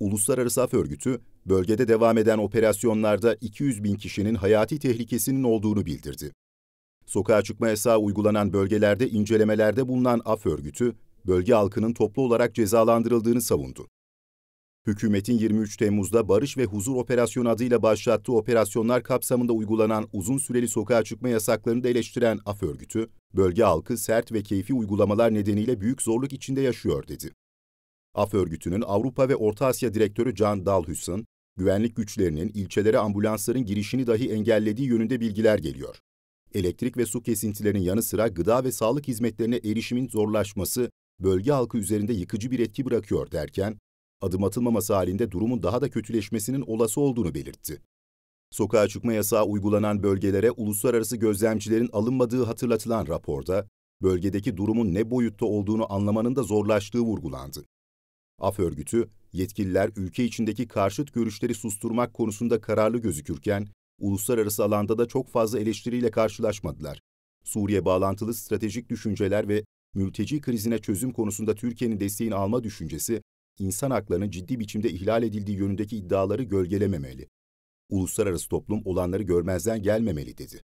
Uluslararası Af Örgütü, bölgede devam eden operasyonlarda 200 bin kişinin hayati tehlikesinin olduğunu bildirdi. Sokağa çıkma yasağı uygulanan bölgelerde incelemelerde bulunan Af Örgütü, bölge halkının toplu olarak cezalandırıldığını savundu. Hükümetin 23 Temmuz'da Barış ve Huzur Operasyonu adıyla başlattığı operasyonlar kapsamında uygulanan uzun süreli sokağa çıkma yasaklarını da eleştiren Af Örgütü, bölge halkı sert ve keyfi uygulamalar nedeniyle büyük zorluk içinde yaşıyor dedi. Af Örgütü'nün Avrupa ve Orta Asya Direktörü Can Dalhüs'ün, güvenlik güçlerinin ilçelere ambulansların girişini dahi engellediği yönünde bilgiler geliyor. Elektrik ve su kesintilerinin yanı sıra gıda ve sağlık hizmetlerine erişimin zorlaşması bölge halkı üzerinde yıkıcı bir etki bırakıyor derken, adım atılmaması halinde durumun daha da kötüleşmesinin olası olduğunu belirtti. Sokağa çıkma yasağı uygulanan bölgelere uluslararası gözlemcilerin alınmadığı hatırlatılan raporda, bölgedeki durumun ne boyutta olduğunu anlamanın da zorlaştığı vurgulandı. Af örgütü, yetkililer ülke içindeki karşıt görüşleri susturmak konusunda kararlı gözükürken, uluslararası alanda da çok fazla eleştiriyle karşılaşmadılar. Suriye bağlantılı stratejik düşünceler ve mülteci krizine çözüm konusunda Türkiye'nin desteğini alma düşüncesi, insan haklarının ciddi biçimde ihlal edildiği yönündeki iddiaları gölgelememeli. Uluslararası toplum olanları görmezden gelmemeli dedi.